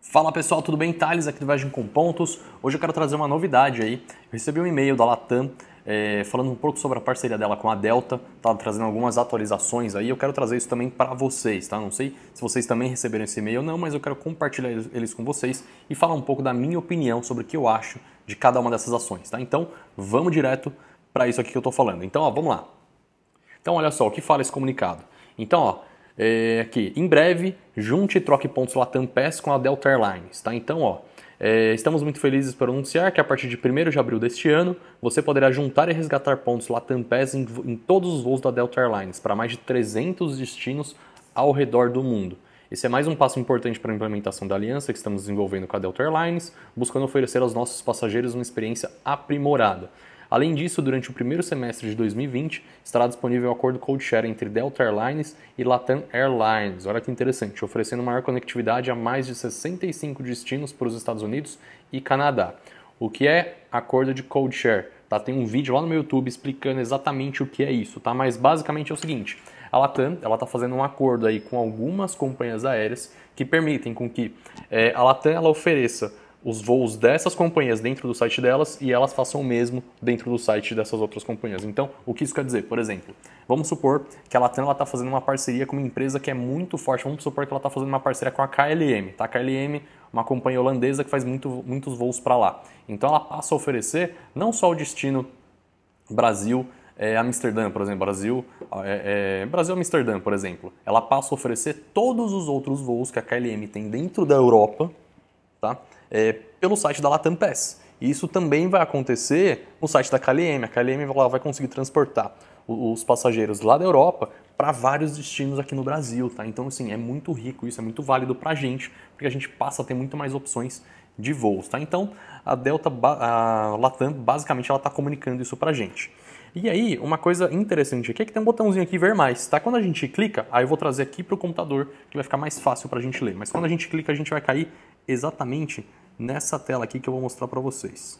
Fala pessoal, tudo bem? Thales aqui do Viagem com Pontos. Hoje eu quero trazer uma novidade aí. Eu recebi um e-mail da Latam é, falando um pouco sobre a parceria dela com a Delta, tá trazendo algumas atualizações aí. Eu quero trazer isso também para vocês, tá? Não sei se vocês também receberam esse e-mail ou não, mas eu quero compartilhar eles com vocês e falar um pouco da minha opinião sobre o que eu acho de cada uma dessas ações, tá? Então vamos direto para isso aqui que eu tô falando. Então, ó, vamos lá. Então, olha só o que fala esse comunicado. Então, ó, é, aqui, em breve, junte e troque pontos Latam Pass com a Delta Airlines, tá? Então, ó, é, estamos muito felizes por anunciar que a partir de 1 de abril deste ano, você poderá juntar e resgatar pontos Latam Pass em, em todos os voos da Delta Airlines, para mais de 300 destinos ao redor do mundo. Esse é mais um passo importante para a implementação da aliança que estamos desenvolvendo com a Delta Airlines, buscando oferecer aos nossos passageiros uma experiência aprimorada. Além disso, durante o primeiro semestre de 2020, estará disponível o um acordo code share entre Delta Airlines e Latam Airlines. Olha que interessante, oferecendo maior conectividade a mais de 65 destinos para os Estados Unidos e Canadá. O que é acordo de code share? Tá, tem um vídeo lá no meu YouTube explicando exatamente o que é isso, tá? Mas basicamente é o seguinte: a Latam ela está fazendo um acordo aí com algumas companhias aéreas que permitem com que é, a Latam ela ofereça os voos dessas companhias dentro do site delas e elas façam o mesmo dentro do site dessas outras companhias. Então, o que isso quer dizer? Por exemplo, vamos supor que a Latam está fazendo uma parceria com uma empresa que é muito forte. Vamos supor que ela está fazendo uma parceria com a KLM. Tá? A KLM uma companhia holandesa que faz muito, muitos voos para lá. Então, ela passa a oferecer não só o destino Brasil, é, Amsterdã, por exemplo, Brasil, é, é, Brasil Amsterdã, por exemplo, ela passa a oferecer todos os outros voos que a KLM tem dentro da Europa, tá? é, pelo site da Latam Pass. E isso também vai acontecer no site da KLM. A KLM lá vai conseguir transportar os passageiros lá da Europa para vários destinos aqui no Brasil, tá? Então, assim, é muito rico isso, é muito válido para a gente, porque a gente passa a ter muito mais opções de voos, tá? Então, a Delta, a Latam, basicamente, ela está comunicando isso para a gente. E aí, uma coisa interessante aqui é que tem um botãozinho aqui ver mais, tá? Quando a gente clica, aí eu vou trazer aqui para o computador, que vai ficar mais fácil para a gente ler. Mas quando a gente clica, a gente vai cair exatamente nessa tela aqui que eu vou mostrar para vocês.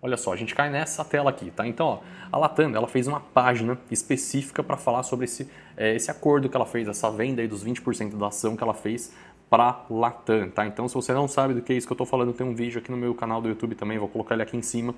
Olha só, a gente cai nessa tela aqui, tá? Então, ó, a Latam, ela fez uma página específica para falar sobre esse, é, esse acordo que ela fez, essa venda aí dos 20% da ação que ela fez para Latam, tá? Então, se você não sabe do que é isso que eu estou falando, tem um vídeo aqui no meu canal do YouTube também, vou colocar ele aqui em cima,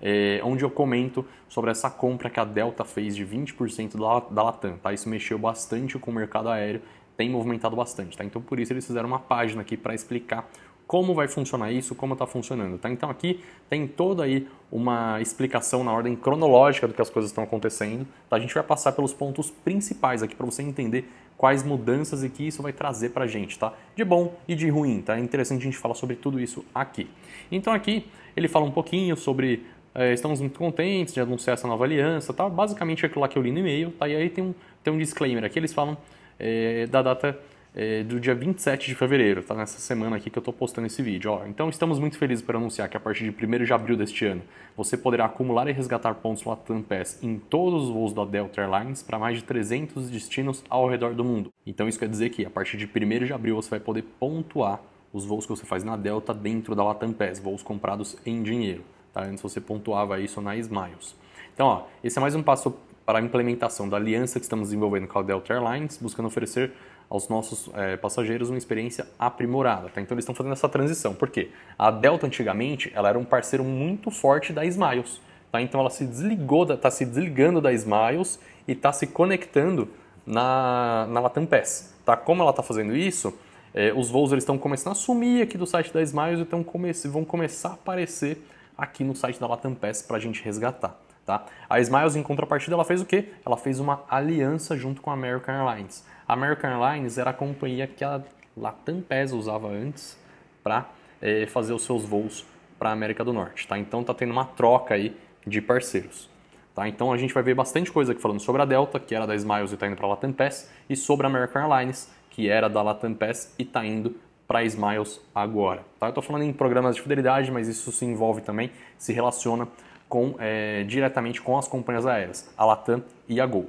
é, onde eu comento sobre essa compra que a Delta fez de 20% da, da Latam, tá? Isso mexeu bastante com o mercado aéreo, tem movimentado bastante, tá? Então, por isso eles fizeram uma página aqui para explicar como vai funcionar isso? Como está funcionando? Tá? Então aqui tem toda aí uma explicação na ordem cronológica do que as coisas estão acontecendo. Tá? A gente vai passar pelos pontos principais aqui para você entender quais mudanças e que isso vai trazer para a gente, tá? De bom e de ruim, tá? É interessante a gente falar sobre tudo isso aqui. Então aqui ele fala um pouquinho sobre é, estamos muito contentes de anunciar essa nova aliança, tá? Basicamente é aquilo lá que eu li no e-mail, tá? E aí tem um, tem um disclaimer aqui, eles falam é, da data é, do dia 27 de fevereiro, tá nessa semana aqui que eu estou postando esse vídeo. Ó, então estamos muito felizes para anunciar que a partir de 1 de abril deste ano, você poderá acumular e resgatar pontos Latam Pass em todos os voos da Delta Airlines para mais de 300 destinos ao redor do mundo. Então isso quer dizer que a partir de 1 de abril você vai poder pontuar os voos que você faz na Delta dentro da Latam Pass, voos comprados em dinheiro. Tá? Antes você pontuava isso na Smiles. Então, ó, esse é mais um passo para a implementação da aliança que estamos desenvolvendo com a Delta Airlines, buscando oferecer aos nossos é, passageiros uma experiência aprimorada. Tá? Então eles estão fazendo essa transição. Por quê? A Delta antigamente ela era um parceiro muito forte da Smiles. Tá? Então ela se desligou, está se desligando da Smiles e está se conectando na, na Latam Pass. Tá? Como ela está fazendo isso, é, os voos eles estão começando a sumir aqui do site da Smiles e então come vão começar a aparecer aqui no site da Latam Pass para a gente resgatar. Tá? A Smiles, em contrapartida, ela fez o quê? Ela fez uma aliança junto com a American Airlines. A American Airlines era a companhia que a Latam Pesa usava antes para é, eh, fazer os seus voos para a América do Norte. Tá? Então está tendo uma troca aí de parceiros. Tá? Então a gente vai ver bastante coisa aqui falando sobre a Delta, que era da Smiles e está indo para a Latam Pass, e sobre a American Airlines, que era da Latam Pass e está indo para a Smiles agora. Tá? Eu estou falando em programas de fidelidade, mas isso se envolve também, se relaciona com, é, diretamente com as companhias aéreas, a Latam e a Gol.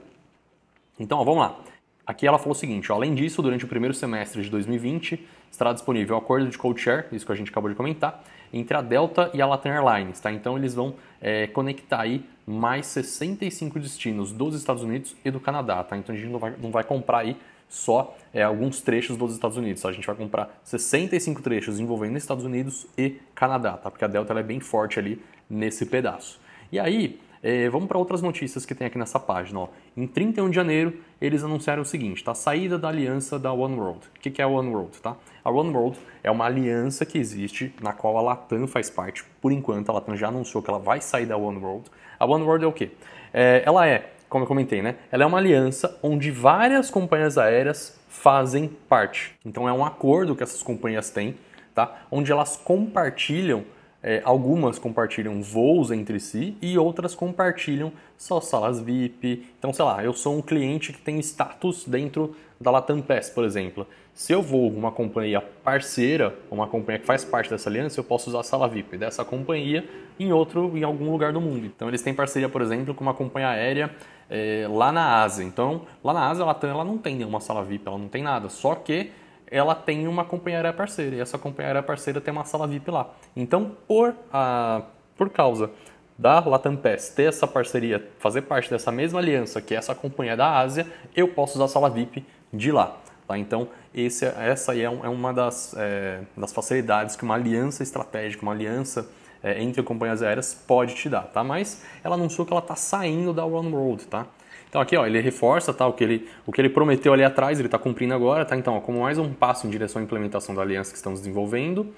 Então, ó, vamos lá. Aqui ela falou o seguinte: ó, além disso, durante o primeiro semestre de 2020, estará disponível o acordo de co-chair, isso que a gente acabou de comentar, entre a Delta e a Latin Airlines, tá? Então eles vão é, conectar aí mais 65 destinos dos Estados Unidos e do Canadá, tá? Então a gente não vai, não vai comprar aí só é, alguns trechos dos Estados Unidos. Tá? A gente vai comprar 65 trechos envolvendo Estados Unidos e Canadá, tá? Porque a Delta é bem forte ali nesse pedaço. E aí, é, vamos para outras notícias que tem aqui nessa página. Ó. Em 31 de janeiro, eles anunciaram o seguinte, tá? Saída da aliança da One World. O que, que é a One World, tá? A One World é uma aliança que existe, na qual a Latam faz parte. Por enquanto, a Latam já anunciou que ela vai sair da One World. A One World é o quê? É, ela é, como eu comentei, né? Ela é uma aliança onde várias companhias aéreas fazem parte. Então, é um acordo que essas companhias têm, tá? Onde elas compartilham é, algumas compartilham voos entre si e outras compartilham só salas VIP. Então, sei lá, eu sou um cliente que tem status dentro da Latam Pass, por exemplo. Se eu vou uma companhia parceira, uma companhia que faz parte dessa aliança, eu posso usar a sala VIP dessa companhia em outro, em algum lugar do mundo. Então, eles têm parceria, por exemplo, com uma companhia aérea é, lá na Ásia. Então, lá na Ásia, a Latam ela não tem nenhuma sala VIP, ela não tem nada. Só que ela tem uma companheira parceira, e essa companheira parceira tem uma sala VIP lá. Então, por, a, por causa da Latam Pass ter essa parceria, fazer parte dessa mesma aliança, que essa companhia da Ásia, eu posso usar a sala VIP de lá. Tá? Então, esse, é, essa aí é, é, uma das, é, das facilidades que uma aliança estratégica, uma aliança é, entre companhias aéreas pode te dar, tá? Mas ela anunciou que ela está saindo da One World, tá? Então aqui ó, ele reforça tá, o, que ele, o que ele prometeu ali atrás, ele está cumprindo agora, tá? Então, ó, como mais um passo em direção à implementação da aliança que estamos desenvolvendo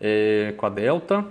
é, com a Delta,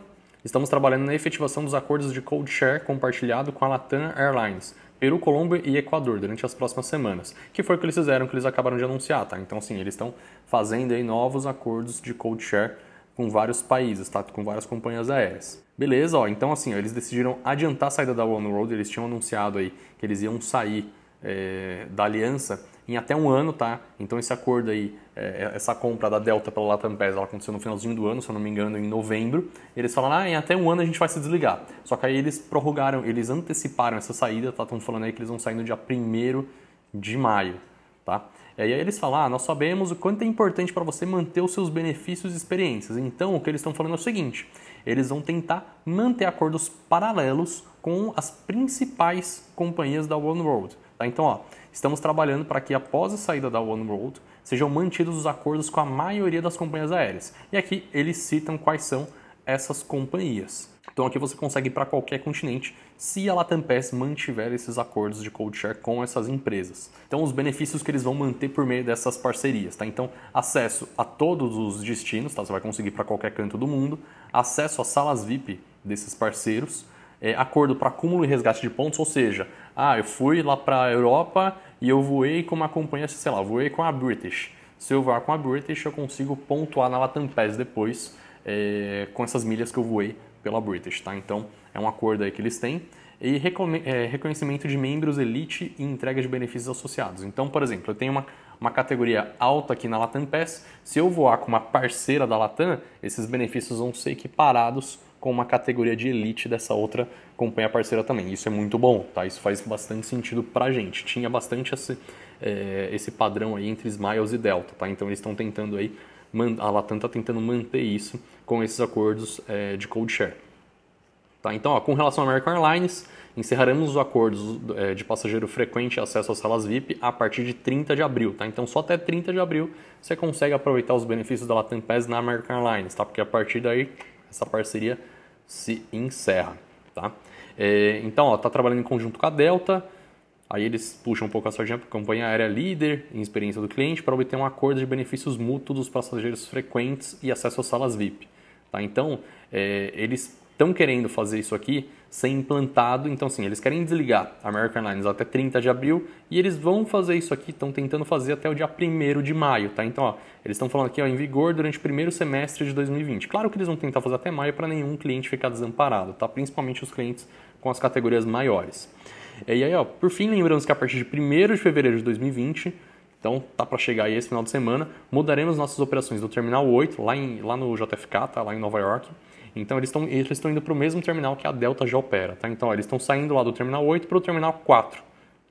estamos trabalhando na efetivação dos acordos de code share compartilhado com a Latam Airlines. Peru, Colômbia e Equador durante as próximas semanas, que foi o que eles fizeram, que eles acabaram de anunciar, tá? Então, sim, eles estão fazendo aí novos acordos de code share com vários países, tá? Com várias companhias aéreas. Beleza, ó, então assim, ó, eles decidiram adiantar a saída da One World, eles tinham anunciado aí que eles iam sair é, da aliança em até um ano, tá? Então esse acordo aí, é, é, essa compra da Delta pela Latam Pass, ela aconteceu no finalzinho do ano, se eu não me engano, em novembro. Eles falaram, ah, em até um ano a gente vai se desligar. Só que aí eles prorrogaram, eles anteciparam essa saída, tá? Estão falando aí que eles vão sair no dia 1 de maio, tá? E aí eles falam: ah, nós sabemos o quanto é importante para você manter os seus benefícios e experiências. Então, o que eles estão falando é o seguinte: eles vão tentar manter acordos paralelos com as principais companhias da One World. Tá? Então, ó, estamos trabalhando para que após a saída da One World sejam mantidos os acordos com a maioria das companhias aéreas. E aqui eles citam quais são essas companhias. Então aqui você consegue ir para qualquer continente se a Latam Pass mantiver esses acordos de code share com essas empresas. Então os benefícios que eles vão manter por meio dessas parcerias, tá? Então acesso a todos os destinos, tá? Você vai conseguir para qualquer canto do mundo, acesso às salas VIP desses parceiros, é, acordo para acúmulo e resgate de pontos, ou seja, ah, eu fui lá para a Europa e eu voei com uma companhia, sei lá, voei com a British. Se eu voar com a British, eu consigo pontuar na Latam Pass depois é, com essas milhas que eu voei pela British, tá? Então é um acordo aí que eles têm e é, reconhecimento de membros elite e entrega de benefícios associados. Então, por exemplo, eu tenho uma, uma categoria alta aqui na Latam Pass, se eu voar com uma parceira da Latam, esses benefícios vão ser equiparados com uma categoria de elite dessa outra companhia parceira também. Isso é muito bom, tá? Isso faz bastante sentido pra gente. Tinha bastante esse, é, esse padrão aí entre Smiles e Delta, tá? Então eles estão tentando aí, a Latam está tentando manter isso com esses acordos é, de cold share. Tá, então, ó, com relação à American Airlines, encerraremos os acordos é, de passageiro frequente e acesso às salas VIP a partir de 30 de abril. Tá? Então, só até 30 de abril você consegue aproveitar os benefícios da Latam Pass na American Airlines, tá? porque a partir daí essa parceria se encerra. Tá? É, então, está trabalhando em conjunto com a Delta, aí eles puxam um pouco a sardinha para a companhia aérea líder em experiência do cliente para obter um acordo de benefícios mútuos dos passageiros frequentes e acesso às salas VIP. Tá? Então, é, eles estão querendo fazer isso aqui ser implantado. Então, sim eles querem desligar a American Airlines até 30 de abril e eles vão fazer isso aqui, estão tentando fazer até o dia 1 de maio, tá? Então, ó, eles estão falando aqui ó, em vigor durante o primeiro semestre de 2020. Claro que eles vão tentar fazer até maio para nenhum cliente ficar desamparado, tá? Principalmente os clientes com as categorias maiores. E aí, ó, por fim, lembramos que a partir de 1 de fevereiro de 2020 então tá para chegar aí esse final de semana. Mudaremos nossas operações do Terminal 8 lá, em, lá no JFK, tá? lá em Nova York. Então eles estão eles indo para o mesmo terminal que a Delta já opera. Tá? Então ó, eles estão saindo lá do Terminal 8 para o Terminal 4,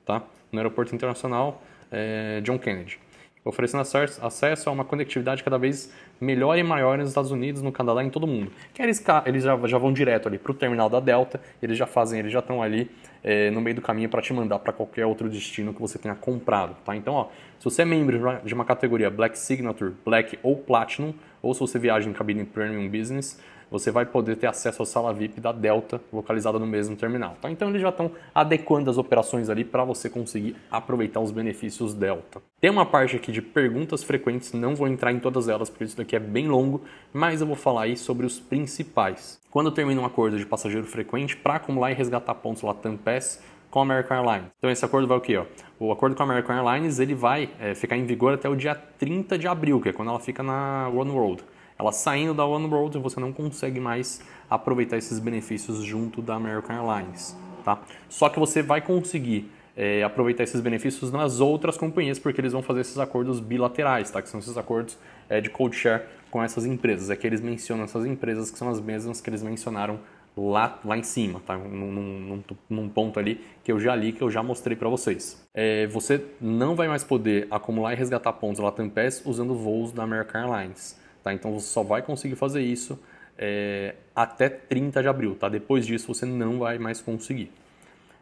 tá? no Aeroporto Internacional é, John Kennedy oferecendo acesso a uma conectividade cada vez melhor e maior nos Estados Unidos, no Canadá, e em todo mundo. Que eles, eles já, já vão direto ali para o terminal da Delta, eles já fazem, eles já estão ali é, no meio do caminho para te mandar para qualquer outro destino que você tenha comprado, tá? Então, ó, se você é membro de uma categoria Black Signature, Black ou Platinum, ou se você viaja em cabine Premium Business, você vai poder ter acesso à sala VIP da Delta, localizada no mesmo terminal. Tá? Então eles já estão adequando as operações ali para você conseguir aproveitar os benefícios Delta. Tem uma parte aqui de perguntas frequentes, não vou entrar em todas elas porque isso daqui é bem longo, mas eu vou falar aí sobre os principais. Quando termina um acordo de passageiro frequente, para acumular e resgatar pontos Latam Pass, com a American Airlines. Então esse acordo vai o quê? Ó? O acordo com a American Airlines ele vai é, ficar em vigor até o dia 30 de abril, que é quando ela fica na One World. Ela saindo da One World, você não consegue mais aproveitar esses benefícios junto da American Airlines, tá? Só que você vai conseguir é, aproveitar esses benefícios nas outras companhias, porque eles vão fazer esses acordos bilaterais, tá? Que são esses acordos é, de code share com essas empresas. É que eles mencionam essas empresas que são as mesmas que eles mencionaram lá, lá em cima, tá? Num, num, num ponto ali que eu já li, que eu já mostrei para vocês. É, você não vai mais poder acumular e resgatar pontos Latam Pass usando voos da American Airlines. Tá? Então você só vai conseguir fazer isso é, até 30 de abril. Tá? Depois disso você não vai mais conseguir.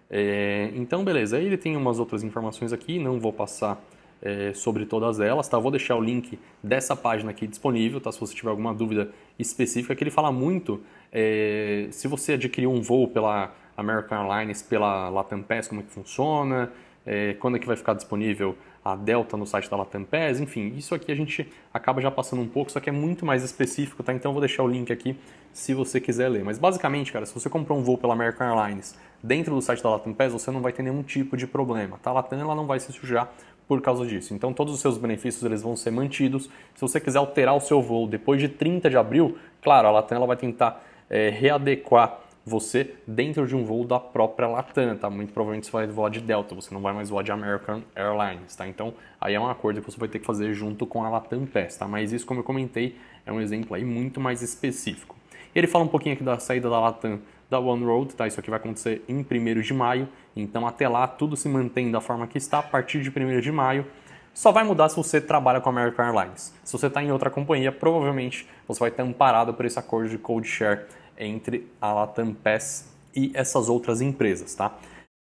É, então, beleza. Aí ele tem umas outras informações aqui, não vou passar é, sobre todas elas, tá? Vou deixar o link dessa página aqui disponível, tá? Se você tiver alguma dúvida específica, que ele fala muito é, se você adquirir um voo pela American Airlines, pela Latam Pass, como é que funciona, é, quando é que vai ficar disponível a Delta no site da Latam PES, enfim, isso aqui a gente acaba já passando um pouco, só que é muito mais específico, tá? Então eu vou deixar o link aqui se você quiser ler. Mas basicamente, cara, se você comprou um voo pela American Airlines dentro do site da Latam PES, você não vai ter nenhum tipo de problema, tá? A Latam ela não vai se sujar por causa disso. Então todos os seus benefícios eles vão ser mantidos. Se você quiser alterar o seu voo depois de 30 de abril, claro, a Latam ela vai tentar é, readequar você dentro de um voo da própria Latam, tá? Muito provavelmente você vai voar de Delta, você não vai mais voar de American Airlines, tá? Então, aí é um acordo que você vai ter que fazer junto com a Latam PES, tá? Mas isso, como eu comentei, é um exemplo aí muito mais específico. E ele fala um pouquinho aqui da saída da Latam da One Road, tá? Isso aqui vai acontecer em 1 de maio, então até lá tudo se mantém da forma que está a partir de 1 de maio. Só vai mudar se você trabalha com a American Airlines. Se você está em outra companhia, provavelmente você vai estar amparado por esse acordo de code share entre a Latam PeS e essas outras empresas, tá?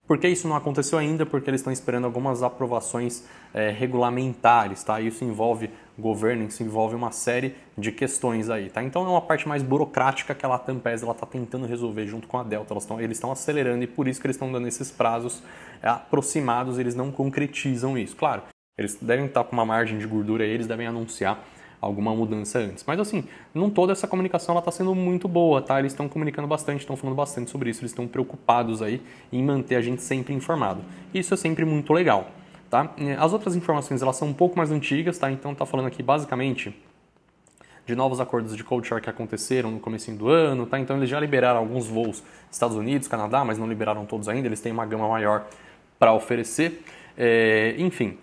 Por que isso não aconteceu ainda? Porque eles estão esperando algumas aprovações é, regulamentares, tá? Isso envolve governo, isso envolve uma série de questões aí, tá? Então é uma parte mais burocrática que a Latam PeS, ela está tentando resolver junto com a Delta. Tão, eles estão acelerando e por isso que eles estão dando esses prazos é, aproximados, eles não concretizam isso. Claro, eles devem estar tá com uma margem de gordura aí, eles devem anunciar alguma mudança antes. Mas assim, não toda essa comunicação ela está sendo muito boa, tá? Eles estão comunicando bastante, estão falando bastante sobre isso, eles estão preocupados aí em manter a gente sempre informado. Isso é sempre muito legal, tá? É, as outras informações elas são um pouco mais antigas, tá? Então tá falando aqui basicamente de novos acordos de culture que aconteceram no começo do ano, tá? Então eles já liberaram alguns voos Estados Unidos, Canadá, mas não liberaram todos ainda, eles têm uma gama maior para oferecer. É, enfim,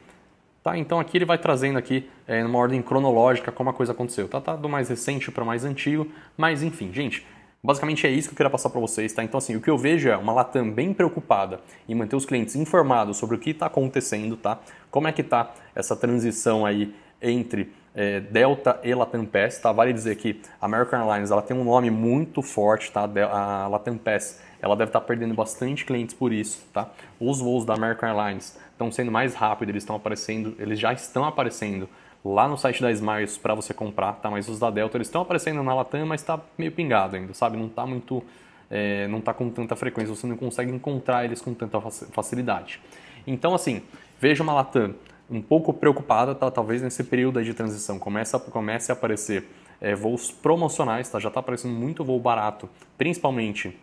Tá? Então aqui ele vai trazendo aqui é, numa ordem cronológica como a coisa aconteceu. Tá, tá do mais recente para mais antigo, mas enfim, gente. Basicamente é isso que eu queria passar para vocês, tá? Então assim, o que eu vejo é uma Latam bem preocupada em manter os clientes informados sobre o que está acontecendo, tá? Como é que tá essa transição aí entre é, Delta e Latam Pass, tá? Vale dizer que a American Airlines ela tem um nome muito forte, tá? A Latam Pass ela deve estar tá perdendo bastante clientes por isso, tá? Os voos da American Airlines estão sendo mais rápidos, eles estão aparecendo, eles já estão aparecendo lá no site da Smiles para você comprar, tá? Mas os da Delta eles estão aparecendo na Latam, mas está meio pingado ainda, sabe? Não está muito, é, não está com tanta frequência, você não consegue encontrar eles com tanta facilidade. Então assim, veja uma Latam um pouco preocupada, tá? Talvez nesse período de transição começa, comece a aparecer é, voos promocionais, tá? Já está aparecendo muito voo barato, principalmente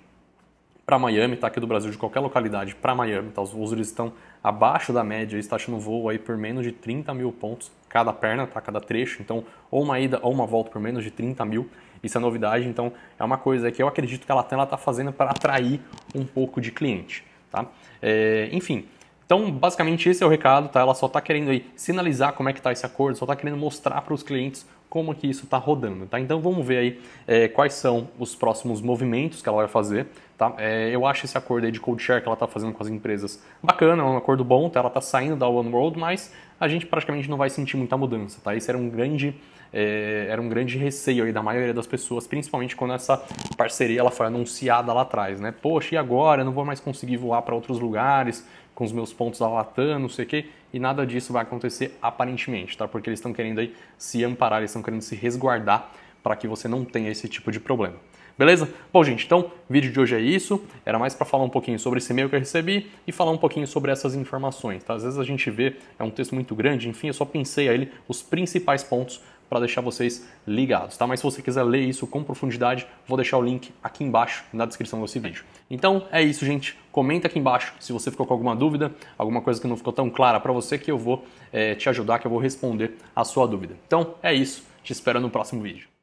para Miami, tá? Aqui do Brasil, de qualquer localidade para Miami, tá? Os voos eles estão abaixo da média, está achando voo aí por menos de 30 mil pontos cada perna, tá? Cada trecho, então ou uma ida ou uma volta por menos de 30 mil. Isso é novidade, então é uma coisa que eu acredito que ela Latam está fazendo para atrair um pouco de cliente, tá? É, enfim, então, basicamente, esse é o recado, tá? Ela só está querendo aí sinalizar como é que está esse acordo, só está querendo mostrar para os clientes como que isso está rodando, tá? Então, vamos ver aí é, quais são os próximos movimentos que ela vai fazer, tá? É, eu acho esse acordo aí de cold share que ela está fazendo com as empresas bacana, é um acordo bom, tá? Ela está saindo da One World, mas a gente praticamente não vai sentir muita mudança, tá? Isso era um grande é, era um grande receio aí da maioria das pessoas, principalmente quando essa parceria ela foi anunciada lá atrás, né? Poxa, e agora? Eu não vou mais conseguir voar para outros lugares, com os meus pontos da Latam, não sei o quê, e nada disso vai acontecer aparentemente, tá? Porque eles estão querendo aí se amparar, eles estão querendo se resguardar para que você não tenha esse tipo de problema. Beleza? Bom, gente, então o vídeo de hoje é isso. Era mais para falar um pouquinho sobre esse e-mail que eu recebi e falar um pouquinho sobre essas informações. Tá? Às vezes a gente vê, é um texto muito grande, enfim, eu só pensei aí os principais pontos para deixar vocês ligados, tá? Mas se você quiser ler isso com profundidade, vou deixar o link aqui embaixo na descrição desse vídeo. Então é isso, gente. Comenta aqui embaixo se você ficou com alguma dúvida, alguma coisa que não ficou tão clara para você, que eu vou é, te ajudar, que eu vou responder a sua dúvida. Então é isso. Te espero no próximo vídeo.